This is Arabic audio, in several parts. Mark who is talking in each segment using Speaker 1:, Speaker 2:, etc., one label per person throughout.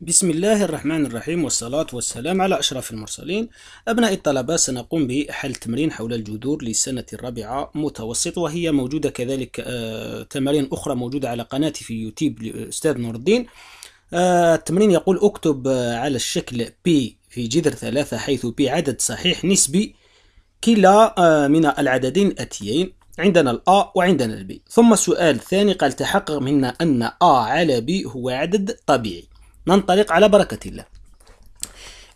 Speaker 1: بسم الله الرحمن الرحيم والصلاة والسلام على أشرف المرسلين أبناء الطلبة سنقوم بحل تمرين حول الجذور للسنة الرابعة متوسط وهي موجودة كذلك آه، تمارين أخرى موجودة على قناتي في يوتيوب لأستاذ نور الدين آه، التمرين يقول أكتب آه، على الشكل P في جذر ثلاثة حيث P عدد صحيح نسبي كلا من العددين الأتيين عندنا الأ وعندنا البي ثم السؤال الثاني قال تحقق منا أن أ على بي هو عدد طبيعي ننطلق على بركة الله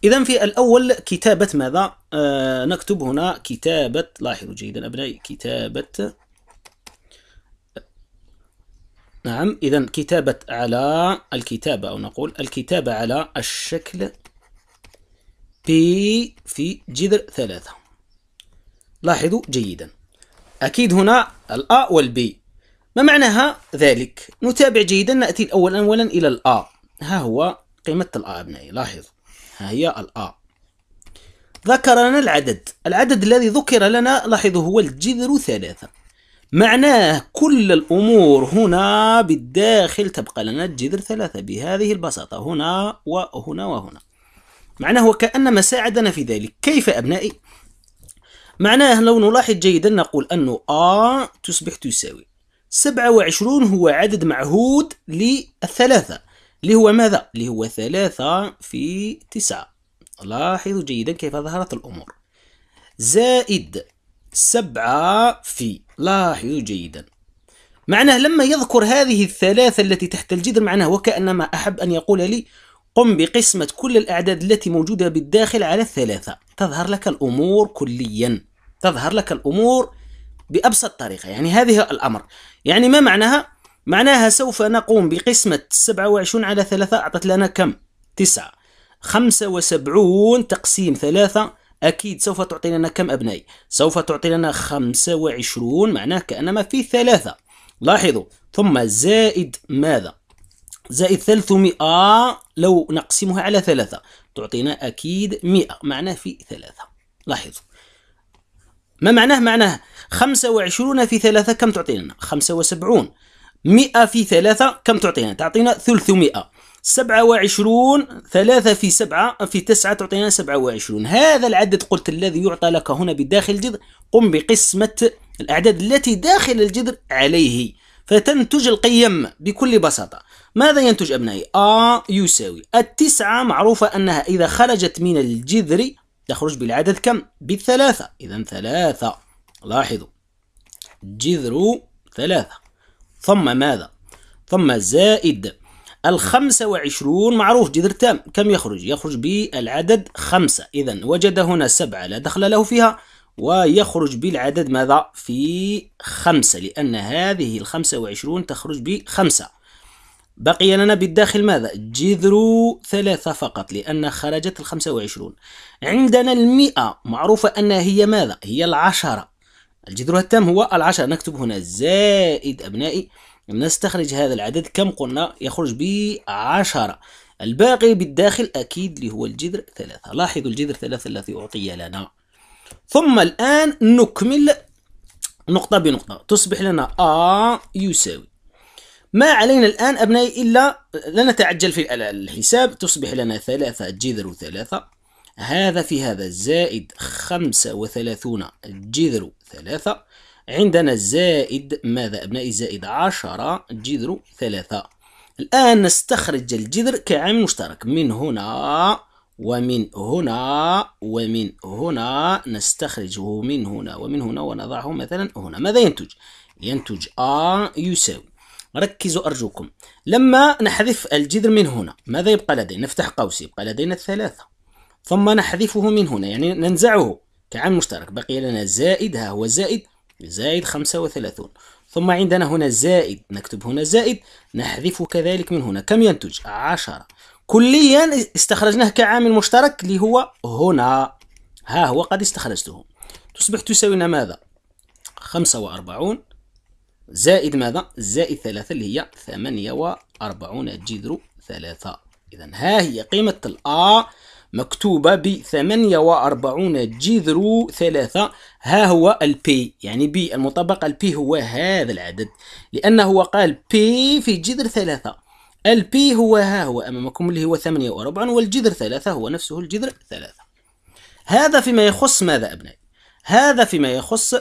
Speaker 1: إذا في الأول كتابة ماذا؟ آه نكتب هنا كتابة لاحظوا جيدا أبنائي كتابة نعم إذا كتابة على الكتابة أو نقول الكتابة على الشكل بي في جذر ثلاثة لاحظوا جيدا أكيد هنا الأ والبي ما معناها ذلك؟ نتابع جيدا نأتي أولا أولا إلى الأ ها هو قيمة الآ أبنائي لاحظ ها هي الآ ذكر لنا العدد العدد الذي ذكر لنا لاحظوا هو الجذر ثلاثة معناه كل الأمور هنا بالداخل تبقى لنا الجذر ثلاثة بهذه البساطة هنا وهنا وهنا معناه وكأن ما ساعدنا في ذلك كيف أبنائي؟ معناه لو نلاحظ جيدا نقول أن A تصبح تساوي 27 هو عدد معهود للثلاثة اللي هو ماذا؟ اللي هو ثلاثة في تسعة لاحظوا جيدا كيف ظهرت الأمور زائد سبعة في لاحظوا جيدا معناه لما يذكر هذه الثلاثة التي تحت الجذر معناه وكأنما أحب أن يقول لي قم بقسمة كل الأعداد التي موجودة بالداخل على الثلاثة تظهر لك الأمور كليا تظهر لك الأمور بأبسط طريقة يعني هذه الأمر يعني ما معناها معناها سوف نقوم بقسمة 27 على 3 أعطت لنا كم؟ 9 75 تقسيم 3 أكيد سوف تعطي لنا كم أبنائي؟ سوف تعطي لنا 25 معناه كأنما في 3 لاحظوا ثم زائد ماذا؟ زائد 300 لو نقسمها على 3 تعطينا أكيد 100 معناه في 3 لاحظوا ما معناه؟ معناه 25 في 3 كم تعطي لنا؟ 75 100 في 3 كم تعطينا تعطينا 300 27 3 في 7 في 9 تعطينا 27 هذا العدد قلت الذي يعطى لك هنا بداخل الجذر قم بقسمة الأعداد التي داخل الجذر عليه فتنتج القيم بكل بساطة ماذا ينتج أبنائي؟ آ يساوي التسعة معروفة أنها إذا خرجت من الجذر تخرج بالعدد كم؟ بالثلاثة إذا ثلاثة لاحظوا جذر ثلاثة ثم ماذا ثم زائد الخمسة وعشرون معروف جذر تام كم يخرج يخرج بالعدد خمسة إذا وجد هنا سبعة لا دخل له فيها ويخرج بالعدد ماذا في خمسة لأن هذه الخمسة وعشرون تخرج بخمسة بقي لنا بالداخل ماذا جذر ثلاثة فقط لأن خرجت الخمسة وعشرون عندنا المئة معروفة أنها هي ماذا هي العشرة الجذر التام هو العشرة نكتب هنا زائد أبنائي نستخرج هذا العدد كم قلنا يخرج بعشرة الباقي بالداخل أكيد اللي هو الجذر ثلاثة لاحظوا الجذر ثلاثة الذي أعطي لنا ثم الآن نكمل نقطة بنقطة تصبح لنا A يساوي ما علينا الآن أبنائي إلا لا نتعجل في الحساب تصبح لنا ثلاثة جذر ثلاثة هذا في هذا زائد خمسة وثلاثون جذر ثلاثة عندنا زائد ماذا أبنائي زائد عشرة جذر ثلاثة الآن نستخرج الجذر كعامل مشترك من هنا ومن هنا ومن هنا نستخرجه من هنا ومن هنا ونضعه مثلا هنا ماذا ينتج؟ ينتج A يساوي ركزوا أرجوكم لما نحذف الجذر من هنا ماذا يبقى لدينا؟ نفتح قوس يبقى لدينا الثلاثة ثم نحذفه من هنا يعني ننزعه كعامل مشترك بقي لنا زائد ها هو زائد زائد 35 ثم عندنا هنا زائد نكتب هنا زائد نحذف كذلك من هنا كم ينتج 10 كليا استخرجناه كعامل مشترك اللي هو هنا ها هو قد استخرجته تصبح تساوينا ماذا 45 زائد ماذا زائد 3 اللي هي 48 جذر 3 إذا ها هي قيمة الأ مكتوبة ب 48 جذر ثلاثة ها هو البي يعني بي المطابقة البي هو هذا العدد لأنه هو قال بي في جذر ثلاثة البي هو ها هو أمامكم اللي هو 48 والجذر ثلاثة هو نفسه الجذر ثلاثة هذا فيما يخص ماذا أبنائي هذا فيما يخص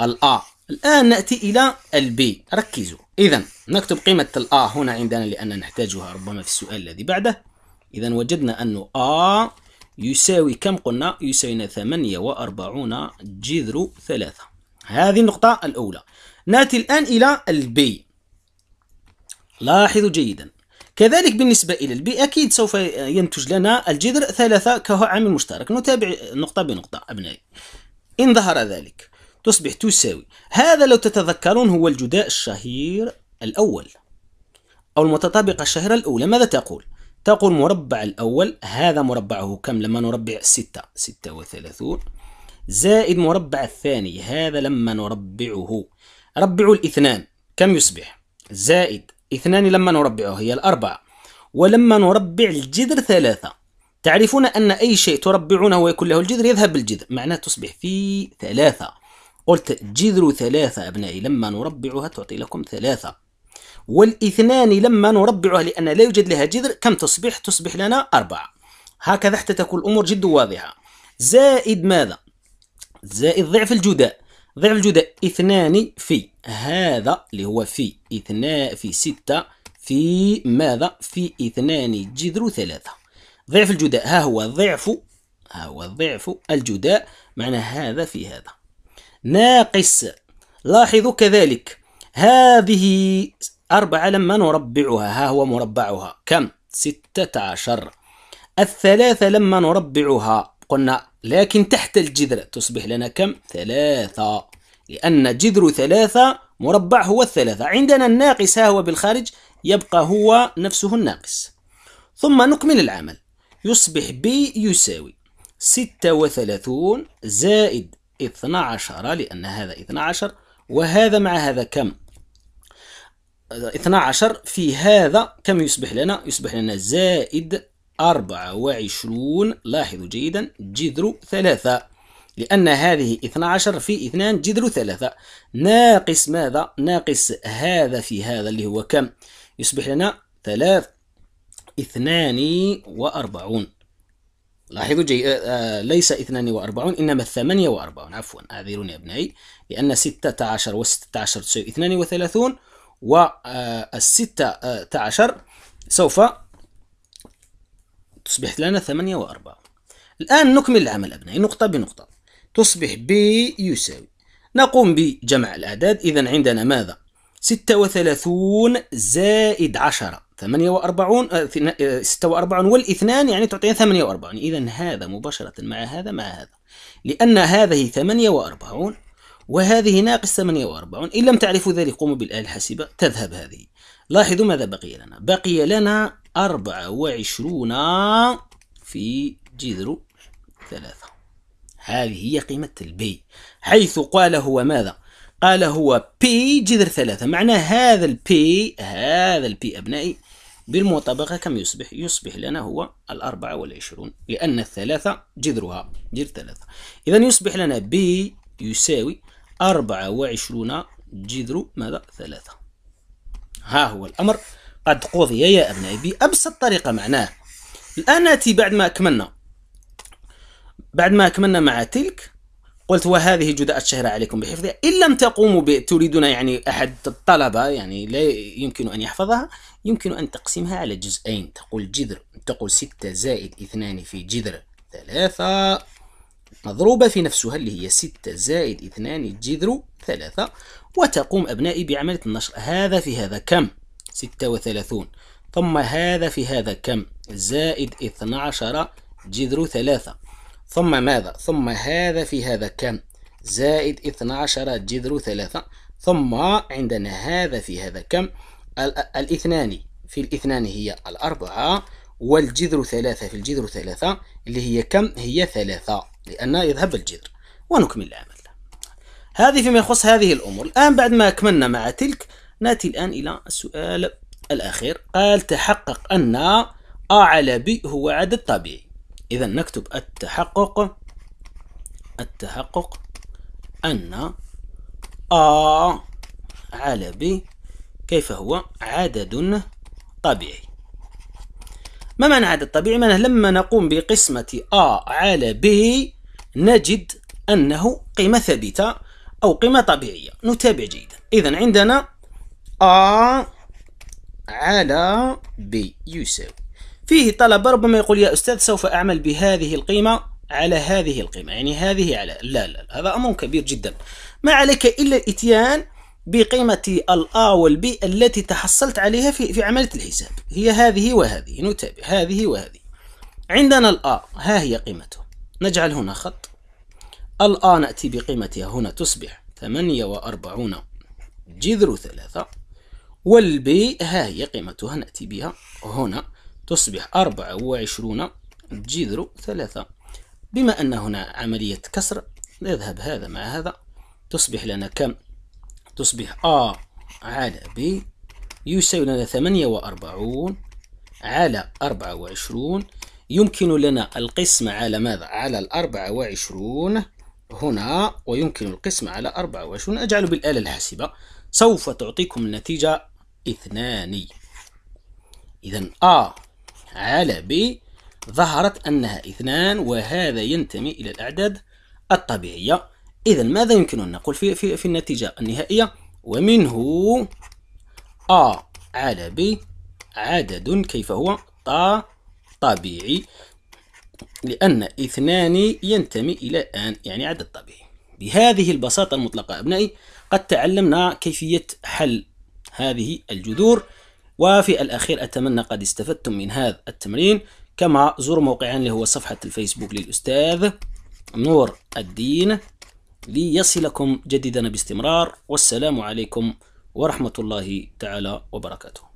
Speaker 1: الأ الآن نأتي إلى البي ركزوا إذا نكتب قيمة الأ هنا عندنا لأن نحتاجها ربما في السؤال الذي بعده إذا وجدنا أن A يساوي كم قلنا يساوينا 48 جذر 3 هذه النقطة الأولى نأتي الآن إلى البي لاحظوا جيدا كذلك بالنسبة إلى البي أكيد سوف ينتج لنا الجذر ثلاثة كهو عامل مشترك نتابع نقطة بنقطة أبنائي إن ظهر ذلك تصبح تساوي هذا لو تتذكرون هو الجداء الشهير الأول أو المتطابقة الشهيرة الأولى ماذا تقول؟ تقول مربع الأول هذا مربعه كم لما نربع ستة ستة وثلاثون زائد مربع الثاني هذا لما نربعه ربعوا الاثنان كم يصبح زائد اثنان لما نربعه هي الأربعة ولما نربع الجذر ثلاثة تعرفون أن أي شيء تربعونه ويكون له الجذر يذهب بالجذر معناه تصبح في ثلاثة قلت جذر ثلاثة أبنائي لما نربعها تعطي لكم ثلاثة والاثنان لما نربعها لأن لا يوجد لها جذر كم تصبح؟ تصبح لنا أربعة هكذا حتى تكون الأمور جد واضحة زائد ماذا؟ زائد ضعف الجداء ضعف الجداء اثنان في هذا اللي هو في اثنان في ستة في ماذا؟ في اثنان جذر ثلاثة ضعف الجداء ها هو ضعف ها هو ضعف الجداء معنى هذا في هذا ناقص لاحظوا كذلك هذه أربعة لما نربعها ها هو مربعها كم؟ ستة عشر الثلاثة لما نربعها قلنا لكن تحت الجذر تصبح لنا كم؟ ثلاثة لأن جذر ثلاثة مربع هو الثلاثة عندنا الناقص ها هو بالخارج يبقى هو نفسه الناقص ثم نكمل العمل يصبح ب يساوي ستة وثلاثون زائد اثنا عشر لأن هذا اثنا عشر وهذا مع هذا كم؟ 12 في هذا كم يصبح لنا؟ يصبح لنا زائد 24 لاحظوا جيدا جذر 3 لأن هذه 12 في 2 جذر 3 ناقص ماذا؟ ناقص هذا في هذا اللي هو كم؟ يصبح لنا 3 42 لاحظوا جي آه, آه، ليس 42 إنما 48 عفوا أعذروني أبنائي لأن 16 و16 تساوي 32 والستة آه، عشر سوف تصبح لنا ثمانية وأربعة الآن نكمل العمل أبنائي نقطة بنقطة تصبح ب يساوي نقوم بجمع الأعداد إذا عندنا ماذا؟ ستة وثلاثون زائد عشرة ثمانية وأربعون آه، آه، ستة وأربعون والاثنان يعني تعطينا ثمانية وأربعون إذا هذا مباشرة مع هذا مع هذا لأن هذه ثمانية وأربعون وهذه ناقص 48 إن لم تعرفوا ذلك قوموا بالآلة الحاسبة تذهب هذه لاحظوا ماذا بقي لنا بقي لنا 24 في جذر 3 هذه هي قيمة البي حيث قال هو ماذا قال هو بي جذر 3 معناه هذا البي هذا البي أبنائي بالمطابقة كم يصبح؟ يصبح لنا هو الأربعة والعشرون لأن الثلاثة جذرها جذر ثلاثة إذا يصبح لنا بي يساوي أربعة وعشرون جذر ماذا ثلاثة ها هو الأمر قد قضي يا أبنائي بأبسط طريقة معناه الآن نأتي بعد ما أكملنا بعد ما أكملنا مع تلك قلت وهذه جداء الشهرة عليكم بحفظها إن لم تقوموا ب... تريدون يعني أحد الطلبة يعني لا يمكن أن يحفظها يمكن أن تقسمها على جزئين تقول جذر تقول ستة زائد اثنان في جذر ثلاثة مضروبة في نفسها اللي هي ستة زائد اثنان جذر ثلاثة وتقوم أبنائي بعملية النشر هذا في هذا كم؟ ستة وثلاثون ثم هذا في هذا كم؟ زائد اثنى عشر جذر ثلاثة ثم ماذا؟ ثم هذا في هذا كم؟ زائد اثنى عشر جذر ثلاثة ثم عندنا هذا في هذا كم؟ الاثنان في الاثنان هي الأربعة والجذر ثلاثة في الجذر ثلاثة اللي هي كم؟ هي ثلاثة لأنه يذهب بالجذر ونكمل العمل هذه فيما يخص هذه الأمور الآن بعد ما أكملنا مع تلك نأتي الآن إلى السؤال الأخير قال تحقق أن أ على ب هو عدد طبيعي إذا نكتب التحقق التحقق أن أ على ب كيف هو عدد طبيعي ما معنى عدد طبيعي؟ معناه لما نقوم بقسمة A على B نجد أنه قيمة ثابتة أو قيمة طبيعية نتابع جيدا إذا عندنا A على B يساوي فيه طلبة ربما يقول يا أستاذ سوف أعمل بهذه القيمة على هذه القيمة يعني هذه على لا لا, لا. هذا أمر كبير جدا ما عليك إلا الإتيان بقيمة الآ والبي التي تحصلت عليها في, في عملية الحساب هي هذه وهذه نتابع هذه وهذه عندنا الآ ها هي قيمته نجعل هنا خط الآ نأتي بقيمتها هنا تصبح ثمانية وأربعون جذر ثلاثة والبي ها هي قيمتها نأتي بها هنا تصبح أربعة وعشرون جذر ثلاثة بما أن هنا عملية كسر يذهب هذا مع هذا تصبح لنا كم تصبح A على B يساوي لنا 48 على 24 يمكن لنا القسم على ماذا؟ على الأربعة وعشرون هنا ويمكن القسم على أربعة وعشرون أجعل بالآلة الحاسبة سوف تعطيكم النتيجة اثنان إذا A على B ظهرت أنها اثنان وهذا ينتمي إلى الأعداد الطبيعية إذا ماذا يمكن أن نقول في, في, في النتيجة النهائية ومنه أ على ب عدد كيف هو ط طبيعي لأن اثنان ينتمي إلى أن يعني عدد طبيعي بهذه البساطة المطلقة أبنائي قد تعلمنا كيفية حل هذه الجذور وفي الأخير أتمنى قد استفدتم من هذا التمرين كما زور موقعنا اللي هو صفحة الفيسبوك للأستاذ نور الدين ليصلكم جديدنا باستمرار والسلام عليكم ورحمة الله تعالى وبركاته